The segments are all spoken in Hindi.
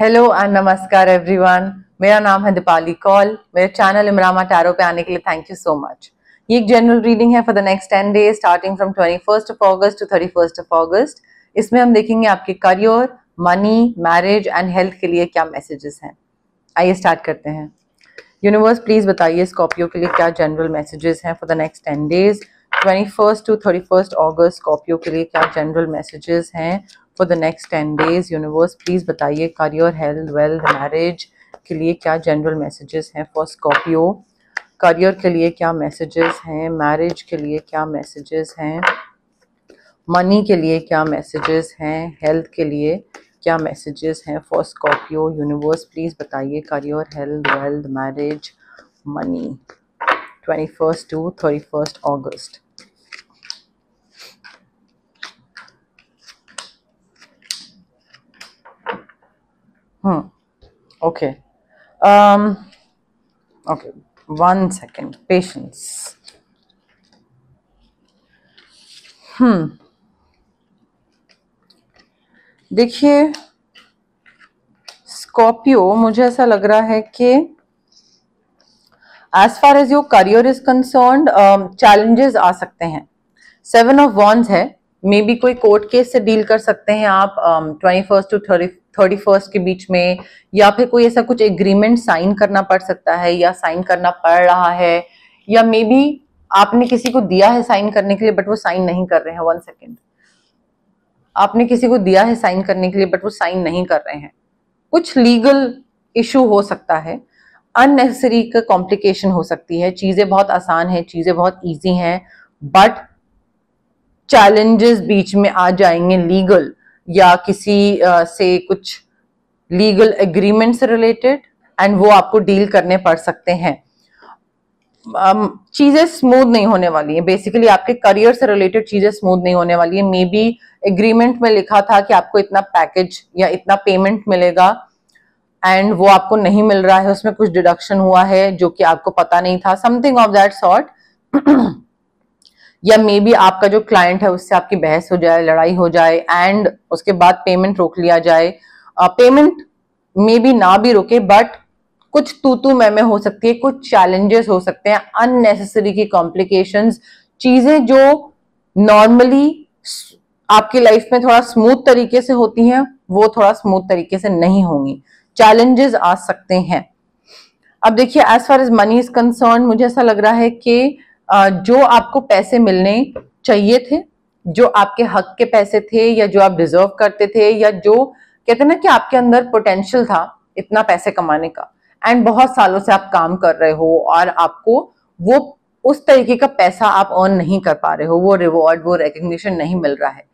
हेलो एंड नमस्कार एवरीवन मेरा नाम है दीपाली कॉल मेरे चैनल इमरामा टैरो पे आने के लिए थैंक यू सो मच ये एक जनरल रीडिंग है for the next ten day starting from twenty first of August to thirty first of August इसमें हम देखेंगे आपके career money marriage and health के लिए क्या मैसेजेस हैं आइए स्टार्ट करते हैं यूनिवर्स प्लीज़ बताइए स्कॉर्पियो के लिए क्या जनरल मैसेजेस हैं for the next ten days twenty first to thirty first August Scorpio के लिए क्या जनरल मैसेजेस हैं for the next ten days universe please बताइए करियर हेल्थ वेल्थ मैरिज के लिए क्या जनरल मैसेजेस हैं फॉर स्कॉर्पियो करियर के लिए क्या मैसेजेस हैं मैरिज के लिए क्या मैसेजेस हैं मनी के लिए क्या मैसेजेस हैं हेल्थ के लिए क्या मैसेजेस हैं फॉर स्कॉर्पियो यूनिवर्स प्लीज़ बताइए career health wealth marriage money twenty first to thirty first August hmm okay okay one second patience hmm देखिए स्कॉर्पियो मुझे ऐसा लग रहा है कि as far as your career is concern challenges आ सकते हैं सेवन ऑफ वॉन्स है मे बी कोई कोर्ट केस से डील कर सकते हैं आप twenty first to thirty thirty first के बीच में या फिर कोई ऐसा कुछ एग्रीमेंट साइन करना पड़ सकता है या साइन करना पड़ रहा है या मे बी आपने किसी को दिया है साइन करने के लिए बट वो साइन नहीं कर रहे हैं वन सेकेंड आपने किसी को दिया है साइन करने के लिए बट वो साइन नहीं कर रहे हैं कुछ लीगल इशू हो सकता है अननेसेसरी का कॉम्प्लिकेशन हो सकती है चीज़ें बहुत आसान है चीज़ें बहुत ईजी हैं बट चैलेंजेस बीच में आ जाएंगे लीगल या किसी से कुछ लीगल एग्रीमेंट से रिलेटेड एंड वो आपको डील करने पड़ सकते हैं चीजें स्मूथ नहीं होने वाली है बेसिकली आपके करियर से रिलेटेड चीजें स्मूथ नहीं होने वाली है मे बी एग्रीमेंट में लिखा था कि आपको इतना पैकेज या इतना पेमेंट मिलेगा एंड वो आपको नहीं मिल रहा है उसमें कुछ डिडक्शन हुआ है जो कि आपको पता नहीं था समथिंग ऑफ दैट सॉर्ट या मे बी आपका जो क्लाइंट है उससे आपकी बहस हो जाए लड़ाई हो जाए एंड उसके बाद पेमेंट रोक लिया जाए पेमेंट मे बी ना भी रोके बट कुछ तू तू मैं हो सकती है कुछ चैलेंजेस हो सकते हैं अननेसेसरी की कॉम्प्लिकेशन चीजें जो नॉर्मली आपकी लाइफ में थोड़ा स्मूथ तरीके से होती हैं वो थोड़ा स्मूथ तरीके से नहीं होंगी चैलेंजेस आ सकते हैं अब देखिए as far as money is concern मुझे ऐसा लग रहा है कि जो आपको पैसे मिलने चाहिए थे जो आपके हक के पैसे थे या जो आप डिजर्व करते थे या जो कहते ना कि आपके अंदर पोटेंशियल था इतना पैसे कमाने का एंड बहुत सालों से आप काम कर रहे हो और आपको वो उस तरीके का पैसा आप अर्न नहीं कर पा रहे हो वो रिवॉर्ड वो रिकग्निशन नहीं मिल रहा है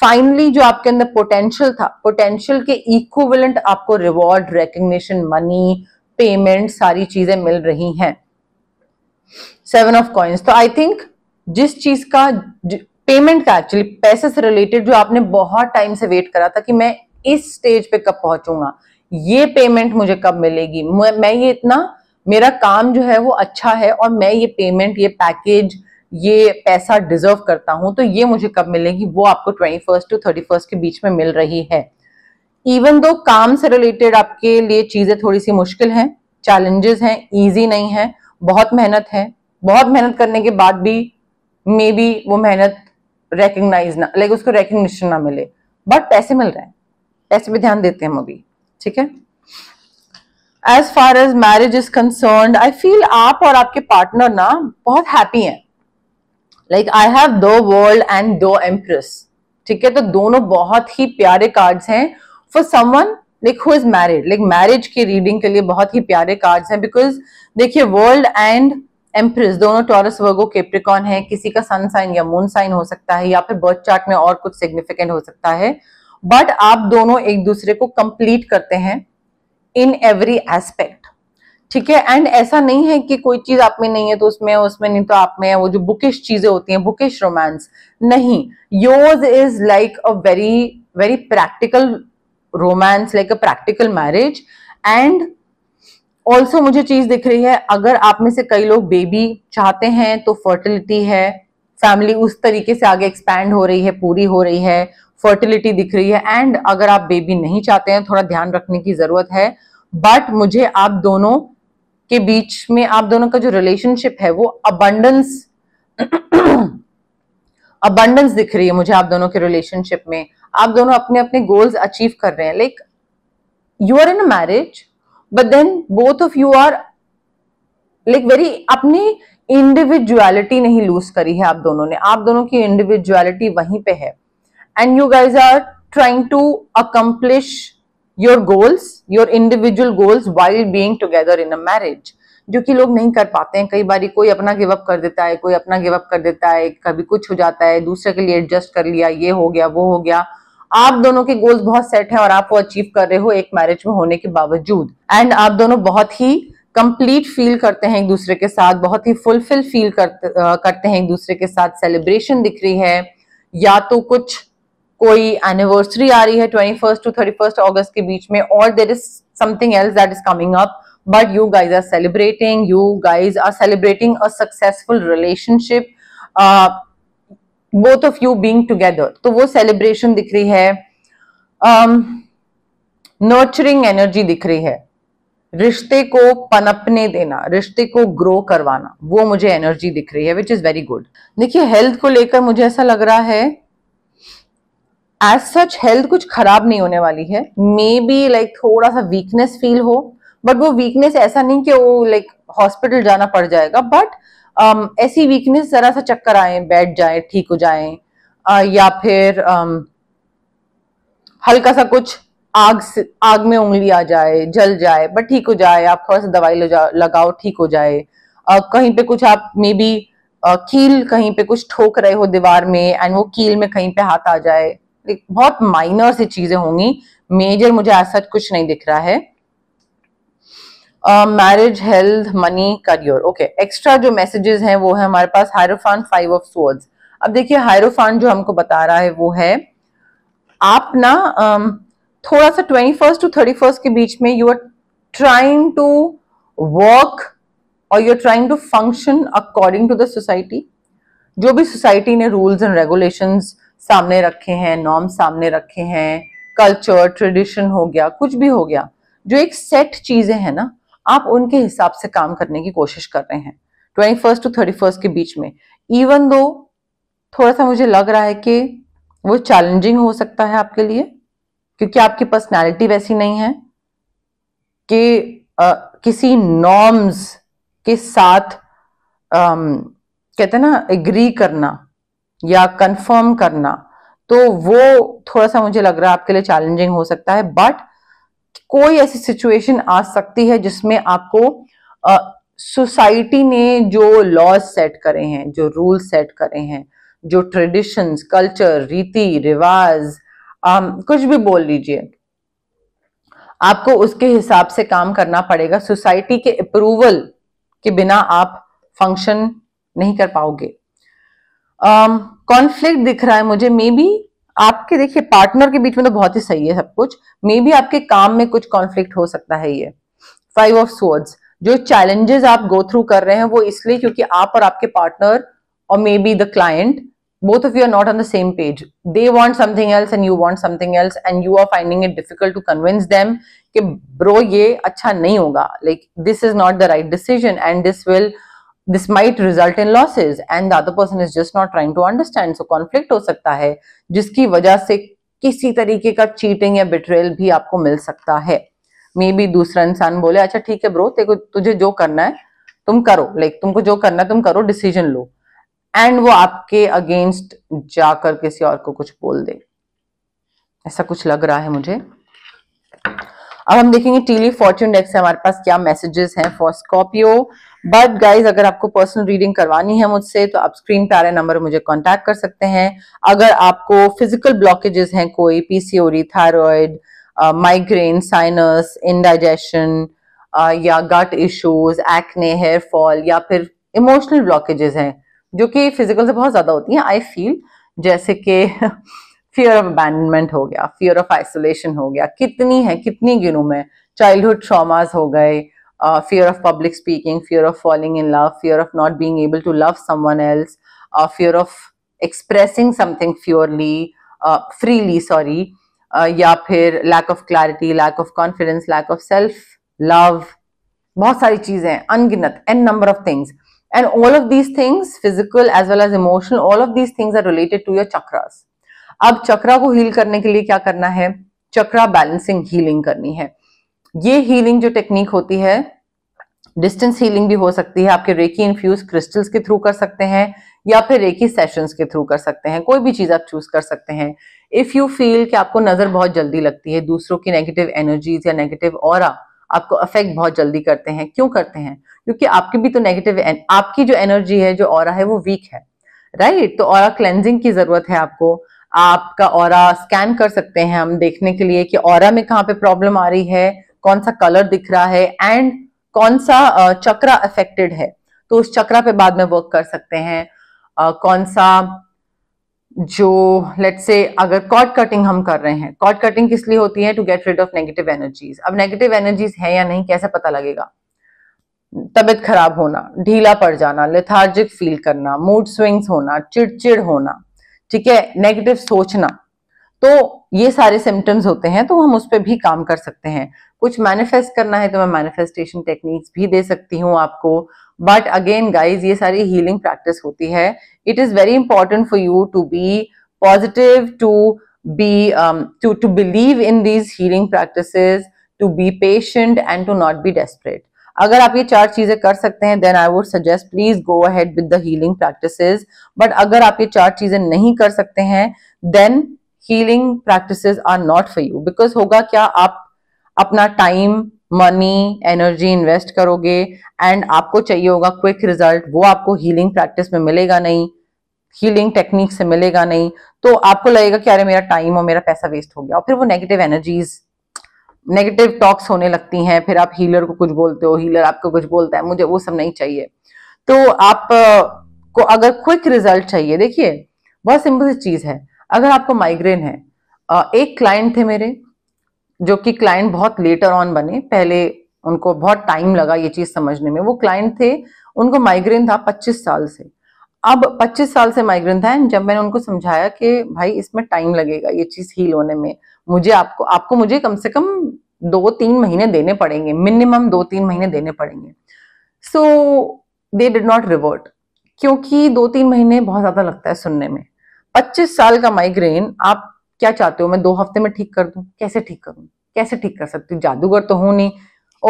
फाइनली जो आपके अंदर पोटेंशियल था पोटेंशियल के इक्विवेलेंट आपको रिवॉर्ड रिकग्निशन मनी पेमेंट सारी चीजें मिल रही हैं सेवन ऑफ कॉइन्स तो आई थिंक जिस चीज का पेमेंट का एक्चुअली पैसे से रिलेटेड जो आपने बहुत टाइम से वेट करा था कि मैं इस स्टेज पे कब पहुंचूंगा ये पेमेंट मुझे कब मिलेगी मैं ये इतना मेरा काम जो है वो अच्छा है और मैं ये पेमेंट ये पैकेज ये पैसा डिजर्व करता हूं तो ये मुझे कब मिलेगी वो आपको twenty first to thirty first के बीच में मिल रही है इवन दो काम से रिलेटेड आपके लिए चीजें थोड़ी सी मुश्किल हैं चैलेंजेस हैं इजी नहीं है बहुत मेहनत है बहुत मेहनत करने के बाद भी मे बी वो मेहनत रेकग्नाइज ना लाइक उसको रेकग्निशन ना मिले बट पैसे मिल रहे हैं पैसे पे ध्यान देते हैं हम अभी ठीक है as far as marriage is concern I feel आप और आपके पार्टनर ना बहुत हैप्पी हैं like I have the world and the empress ठीक है तो दोनों बहुत ही प्यारे कार्ड्स हैं for someone like who is married like marriage की रीडिंग के लिए बहुत ही प्यारे कार्ड्स हैं बिकॉज देखिए वर्ल्ड एंड एम्प्रेस दोनों टॉरस वर्गो केप्रिकॉन है किसी का सन साइन या मून साइन हो सकता है या फिर बर्थ चार्ट में और कुछ सिग्निफिकेंट हो सकता है बट आप दोनों एक दूसरे को कंप्लीट करते हैं इन एवरी एस्पेक्ट ठीक है एंड ऐसा नहीं है कि कोई चीज आप में नहीं है तो उसमें उसमें नहीं तो आप में है वो जो बुकिश चीजें होती हैं बुकिश रोमांस नहीं yours is like a very very practical romance like a practical marriage and also मुझे चीज दिख रही है अगर आप में से कई लोग बेबी चाहते हैं तो फर्टिलिटी है फैमिली उस तरीके से आगे एक्सपैंड हो रही है पूरी हो रही है फर्टिलिटी दिख रही है एंड अगर आप बेबी नहीं चाहते हैं थोड़ा ध्यान रखने की जरूरत है बट मुझे आप दोनों के बीच में आप दोनों का जो रिलेशनशिप है वो अबंडस अबंडेंस दिख रही है मुझे आप दोनों के रिलेशनशिप में आप दोनों अपने अपने गोल्स अचीव कर रहे हैं like you are in a marriage but then both of you are like very अपनी इंडिविजुअलिटी नहीं लूज करी है आप दोनों ने आप दोनों की इंडिविजुअलिटी वहीं पे है and you guys are trying to accomplish your goals your individual goals while being together in a marriage जो कि लोग नहीं कर पाते हैं कई बार कोई अपना गिव अप कर देता है कोई अपना गिव अप कर देता है कभी कुछ हो जाता है दूसरे के लिए एडजस्ट कर लिया ये हो गया वो हो गया आप दोनों के गोल्स बहुत सेट है और आप वो अचीव कर रहे हो एक मैरिज में होने के बावजूद एंड आप दोनों बहुत ही कंप्लीट फील करते हैं एक दूसरे के साथ बहुत ही फुलफिल फील करते करते हैं एक दूसरे के साथ सेलिब्रेशन दिख रही है या तो कुछ कोई एनिवर्सरी आ रही है twenty first to thirty first August के बीच में और there is something else that is coming up but you guys are celebrating you guys are celebrating a successful relationship uh, both of you being together तो वो celebration दिख रही है um, nurturing energy दिख रही है रिश्ते को पनपने देना रिश्ते को ग्रो करवाना वो मुझे एनर्जी दिख रही है विच इज वेरी गुड देखिए हेल्थ को लेकर मुझे ऐसा लग रहा है एज सच हेल्थ कुछ खराब नहीं होने वाली है मे बी लाइक थोड़ा सा वीकनेस फील हो बट वो वीकनेस ऐसा नहीं कि वो लाइक हॉस्पिटल जाना पड़ जाएगा बट um, ऐसी वीकनेस जरा सा चक्कर आए बैठ जाए ठीक हो जाए uh, या फिर um, हल्का सा कुछ आग से आग में उंगली आ जाए जल जाए बट ठीक हो जाए आप थोड़ा सा दवाई लगाओ ठीक हो जाए uh, कहीं पे कुछ आप मे बी uh, कील कहीं पे कुछ ठोक रहे हो दीवार में एंड वो कील में कहीं पे हाथ आ जाए बहुत माइनर सी चीजें होंगी मेजर मुझे ऐसा कुछ नहीं दिख रहा है marriage health money career okay extra जो मैसेजेस हैं वो है हमारे पास हायरोफान फाइव ऑफ स्वर्ड्स अब देखिए हायरोफान जो हमको बता रहा है वो है आप ना um, थोड़ा सा twenty first to thirty first के बीच में you are trying to work और you are trying to function according to the society जो भी सोसाइटी ने रूल्स एंड रेगुलेशन सामने रखे हैं नॉर्म सामने रखे हैं कल्चर ट्रेडिशन हो गया कुछ भी हो गया जो एक सेट चीजें हैं ना आप उनके हिसाब से काम करने की कोशिश कर रहे हैं twenty first to thirty first के बीच में इवन दो थोड़ा सा मुझे लग रहा है कि वो चैलेंजिंग हो सकता है आपके लिए क्योंकि आपकी पर्सनैलिटी वैसी नहीं है कि आ, किसी नॉर्म्स के साथ आ, कहते हैं ना एग्री करना या कंफर्म करना तो वो थोड़ा सा मुझे लग रहा है आपके लिए चैलेंजिंग हो सकता है बट कोई ऐसी सिचुएशन आ सकती है जिसमें आपको सोसाइटी ने जो लॉज सेट करे हैं जो रूल सेट करे हैं जो ट्रेडिशंस कल्चर रीति रिवाज आम, कुछ भी बोल लीजिए आपको उसके हिसाब से काम करना पड़ेगा सोसाइटी के अप्रूवल के बिना आप फंक्शन नहीं कर पाओगे कॉन्फ्लिक्ट दिख रहा है मुझे मे बी आपके देखिए पार्टनर के बीच में तो बहुत ही सही है सब कुछ मे भी आपके काम में कुछ कॉन्फ्लिक्ट हो सकता है ये फाइव ऑफ सोर्ड्स जो चैलेंजेस आप गो थ्रू कर रहे हैं वो इसलिए क्योंकि आप और आपके पार्टनर और मे be the client both of you are not on the same page they want something else and you want something else and you are finding it difficult to convince them कि ब्रो ये अच्छा नहीं होगा like this is not the right decision and this will this might result in losses and the other person is just not trying to understand so conflict हो सकता है जिसकी वजह से किसी तरीके का चीटिंग या बिट्रेल भी आपको मिल सकता है मे बी दूसरा इंसान बोले अच्छा ठीक है ब्रो तेरे तुझे जो करना है तुम करो लाइक तुमको जो करना है तुम करो डिसीजन लो एंड वो आपके अगेंस्ट जाकर किसी और को कुछ बोल दे ऐसा कुछ लग रहा है मुझे अब हम देखेंगे टीली फॉर्च्यून डेक्स से हमारे पास क्या मैसेजेस हैं फॉर स्कॉर्पियो बट गाइज अगर आपको पर्सनल रीडिंग करवानी है मुझसे तो आप स्क्रीन पे आ रहे नंबर मुझे कॉन्टेक्ट कर सकते हैं अगर आपको फिजिकल ब्लॉकेजेस हैं कोई PCOD thyroid migraine sinus indigestion या gut issues acne hair fall या फिर इमोशनल ब्लॉकेजेस हैं जो कि फिजिकल से बहुत ज्यादा होती हैं आई फील जैसे कि फियर ऑफ अबैंडमेंट हो गया फियर ऑफ आइसोलेशन हो गया कितनी है कितनी गिनू में चाइल्डहुड ट्रॉमाज हो गए fear of public speaking fear of falling in love fear of not being able to love someone else fear of expressing something purely freely sorry या फिर lack of clarity lack of confidence lack of self love बहुत सारी चीजें अनगिनत an number of things and all of these things physical as well as emotional all of these things are related to your chakras अब चक्रा को हील करने के लिए क्या करना है चक्रा बैलेंसिंग हीलिंग करनी है ये हीलिंग जो टेक्निक होती है डिस्टेंस हीलिंग भी हो सकती है आपके रेकी इन्फ्यूज क्रिस्टल्स के थ्रू कर सकते हैं या फिर रेकी सेशंस के थ्रू कर सकते हैं कोई भी चीज आप चूज कर सकते हैं इफ यू फील कि आपको नजर बहुत जल्दी लगती है दूसरों की नेगेटिव एनर्जीज या नेगेटिव और आपको अफेक्ट बहुत जल्दी करते हैं क्यों करते हैं क्योंकि आपकी भी तो नेगेटिव आपकी जो एनर्जी है जो और है वो वीक है राइट right? तो और क्लेंजिंग की जरूरत है आपको आपका और स्कैन कर सकते हैं हम देखने के लिए कि और में कहाँ पे प्रॉब्लम आ रही है कौन सा कलर दिख रहा है एंड कौन सा चक्रा अफेक्टेड है तो उस चक्रा पे बाद में वर्क कर सकते हैं कौन सा जो लेट्स से अगर कॉट कटिंग हम कर रहे हैं कॉर्ड कटिंग किस लिए होती है to get rid of negative energies अब नेगेटिव एनर्जीज है या नहीं कैसे पता लगेगा तबियत खराब होना ढीला पड़ जाना लेथार्जिक फील करना मूड स्विंग्स होना चिड़चिड़ होना ठीक है नेगेटिव सोचना तो ये सारे सिम्टम्स होते हैं तो हम उस पर भी काम कर सकते हैं कुछ मैनिफेस्ट करना है तो मैं मैनिफेस्टेशन टेक्निक्स भी दे सकती हूँ आपको बट अगेन गाइज ये सारी हीलिंग प्रैक्टिस होती है it is very important for you to be positive to be to to believe in these healing practice to be patient and to not be desperate अगर आप ये चार चीजें कर सकते हैं then I would suggest please go ahead with the healing practices but अगर आप ये चार चीजें नहीं कर सकते हैं then healing practices are not for you because होगा क्या आप अपना टाइम मनी एनर्जी इन्वेस्ट करोगे एंड आपको चाहिए होगा क्विक रिजल्ट वो आपको हीलिंग प्रैक्टिस में मिलेगा नहीं हीलिंग टेक्निक से मिलेगा नहीं तो आपको लगेगा कि अरे मेरा टाइम और मेरा पैसा वेस्ट हो गया और फिर वो नेगेटिव एनर्जीज नेगेटिव टॉक्स होने लगती हैं फिर आप हीलर को कुछ बोलते हो हीलर आपको कुछ बोलता है मुझे वो सब नहीं चाहिए तो आप को अगर क्विक रिजल्ट चाहिए देखिए बहुत सिंपल सी चीज़ है अगर आपको माइग्रेन है एक क्लाइंट थे मेरे जो कि क्लाइंट बहुत लेटर ऑन बने पहले उनको बहुत टाइम लगा ये चीज़ समझने में वो क्लाइंट थे उनको माइग्रेन था 25 साल से अब 25 साल से माइग्रेन था जब मैंने उनको समझाया कि भाई इसमें टाइम लगेगा ये चीज़ हील होने में मुझे आपको आपको मुझे कम से कम दो तीन महीने देने पड़ेंगे मिनिमम दो तीन महीने देने पड़ेंगे so they did not revert क्योंकि दो तीन महीने बहुत ज्यादा लगता है सुनने में पच्चीस साल का माइग्रेन आप क्या चाहते हो मैं दो हफ्ते में ठीक कर दूं कैसे ठीक करूं कैसे ठीक कर सकती हूँ जादूगर तो हूं नहीं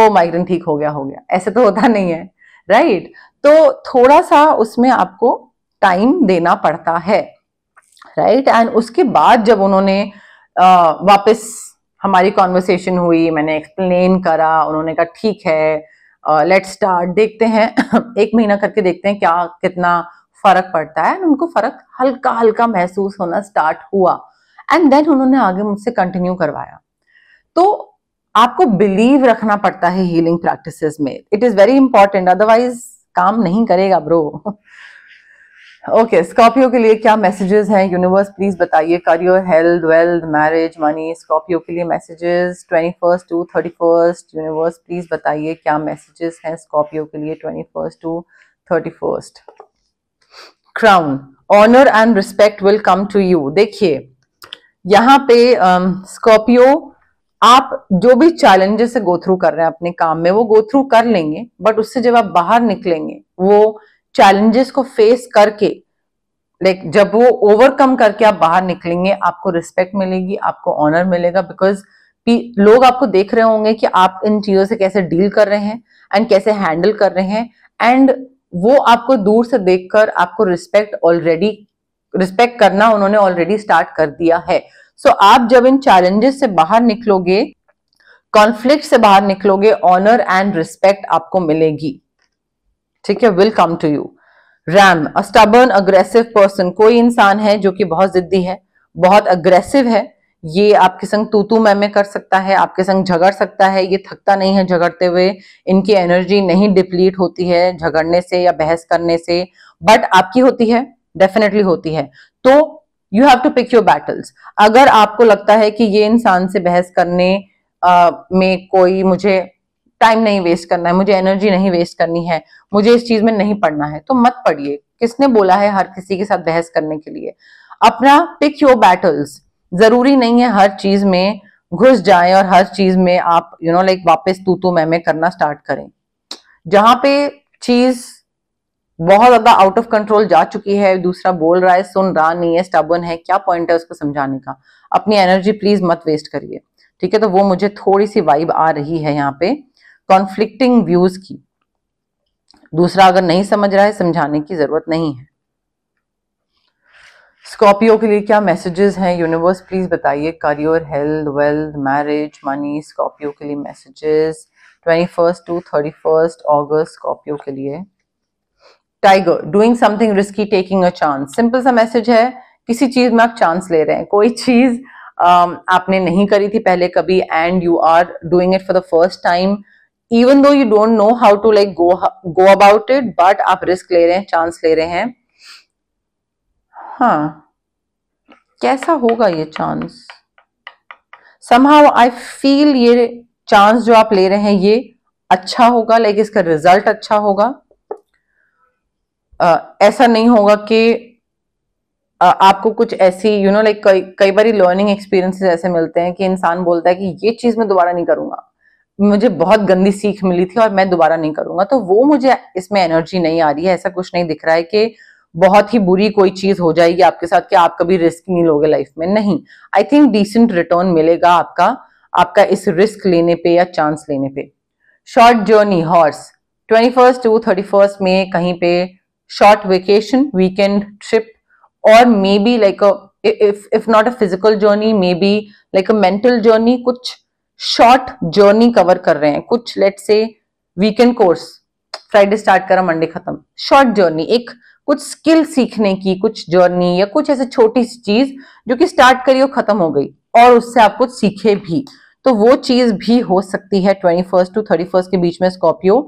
ओ माइग्रेन ठीक हो गया हो गया ऐसे तो होता नहीं है राइट तो थोड़ा सा उसमें आपको टाइम देना पड़ता है राइट एंड उसके बाद जब उन्होंने वापस हमारी कॉन्वर्सेशन हुई मैंने एक्सप्लेन करा उन्होंने कहा ठीक है लेट स्टार्ट देखते हैं एक महीना करके देखते हैं क्या कितना फर्क पड़ता है उनको फर्क हल्का हल्का महसूस होना स्टार्ट हुआ एंड देन उन्होंने आगे मुझसे कंटिन्यू करवाया तो आपको बिलीव रखना पड़ता है हीलिंग प्रैक्टिसेस में it is very important otherwise काम नहीं करेगा ब्रो ओके स्कॉर्पियो के लिए क्या मैसेजेस हैं यूनिवर्स प्लीज बताइए career health wealth marriage money Scorpio के लिए messages twenty first to thirty first universe please बताइए क्या मैसेजेस हैं स्कॉर्पियो के लिए twenty first to thirty first crown honour and respect will come to you देखिए यहाँ पे स्कॉर्पियो um, आप जो भी चैलेंजेस से गो थ्रू कर रहे हैं अपने काम में वो गो थ्रू कर लेंगे बट उससे जब आप बाहर निकलेंगे वो चैलेंजेस को फेस करके लाइक जब वो ओवरकम करके आप बाहर निकलेंगे आपको रिस्पेक्ट मिलेगी आपको ऑनर मिलेगा बिकॉज लोग आपको देख रहे होंगे कि आप इन चीजों से कैसे डील कर रहे हैं एंड कैसे हैंडल कर रहे हैं एंड वो आपको दूर से देखकर आपको रिस्पेक्ट ऑलरेडी रिस्पेक्ट करना उन्होंने ऑलरेडी स्टार्ट कर दिया है सो so, आप जब इन चैलेंजेस से बाहर निकलोगे कॉन्फ्लिक्ट से बाहर निकलोगे ऑनर एंड रिस्पेक्ट आपको मिलेगी ठीक है will come to you ram a aggressive person कोई इंसान है जो कि बहुत जिद्दी है बहुत अग्रेसिव है ये आपके संग तू तू मैं कर सकता है आपके संग झगड़ सकता है ये थकता नहीं है झगड़ते हुए इनकी एनर्जी नहीं डिप्लीट होती है झगड़ने से या बहस करने से बट आपकी होती है डेफिनेटली होती है तो you have to pick your battles अगर आपको लगता है कि ये इंसान से बहस करने आ, में कोई मुझे टाइम नहीं वेस्ट करना है मुझे एनर्जी नहीं वेस्ट करनी है मुझे इस चीज में नहीं पढ़ना है तो मत पढ़िए किसने बोला है हर किसी के साथ बहस करने के लिए अपना पिक योर बैटल्स जरूरी नहीं है हर चीज में घुस जाए और हर चीज में आप यू नो लाइक वापस तू तू मैं मैं करना स्टार्ट करें जहां पे चीज बहुत ज्यादा आउट ऑफ कंट्रोल जा चुकी है दूसरा बोल रहा है सुन रहा नहीं है स्टबन है क्या पॉइंट है उसको समझाने का अपनी एनर्जी प्लीज मत वेस्ट करिए ठीक है तो वो मुझे थोड़ी सी वाइब आ रही है यहाँ पे कॉन्फ्लिक्टिंग व्यूज की दूसरा अगर नहीं समझ रहा है समझाने की जरूरत नहीं है स्कॉर्पियो के लिए क्या मैसेजेस हैं यूनिवर्स प्लीज बताइए career health wealth marriage money Scorpio के लिए messages twenty first to thirty first August Scorpio के लिए tiger doing something risky taking a chance simple सा मैसेज है किसी चीज में आप चांस ले रहे हैं कोई चीज आपने नहीं करी थी पहले कभी and you are doing it for the first time even though you don't know how to like go go about it but आप रिस्क ले रहे हैं चांस ले रहे हैं हाँ कैसा होगा ये चांस समहाउ आई फील ये चांस जो आप ले रहे हैं ये अच्छा होगा लाइक इसका रिजल्ट अच्छा होगा uh, ऐसा नहीं होगा कि uh, आपको कुछ ऐसी यू नो लाइक कई बार लर्निंग एक्सपीरियंसेस ऐसे मिलते हैं कि इंसान बोलता है कि ये चीज मैं दोबारा नहीं करूंगा मुझे बहुत गंदी सीख मिली थी और मैं दोबारा नहीं करूंगा तो वो मुझे इसमें एनर्जी नहीं आ रही है ऐसा कुछ नहीं दिख रहा है कि बहुत ही बुरी कोई चीज हो जाएगी आपके साथ कि आप कभी रिस्क नहीं लोगे लाइफ में नहीं आई थिंक डिसेंट रिटर्न मिलेगा आपका आपका इस रिस्क लेने पे या चांस लेने पे short journey horse twenty first to thirty first में कहीं पे शॉर्ट वेकेशन वीकेंड ट्रिप और मे maybe like if if not a physical journey maybe like a mental journey कुछ शॉर्ट जर्नी कवर कर रहे हैं कुछ लेट से वीकेंड कोर्स फ्राइडे स्टार्ट करा मंडे खत्म शॉर्ट जर्नी एक कुछ स्किल सीखने की कुछ जर्नी या कुछ ऐसे छोटी सी चीज जो कि स्टार्ट करी और खत्म हो गई और उससे आप कुछ सीखे भी तो वो चीज भी हो सकती है twenty first to thirty first के बीच में Scorpio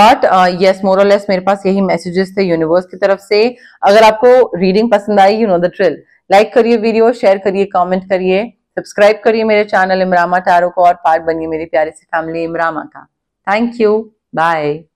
but yes more less मेरे पास यही मैसेजेस थे यूनिवर्स की तरफ से अगर आपको रीडिंग पसंद आई you know the drill like करिए वीडियो शेयर करिए कॉमेंट करिए सब्सक्राइब करिए मेरे चैनल इमरामा टैरो को और पार्ट बनिए मेरी प्यारे से फैमिली इमरामा का थैंक यू बाय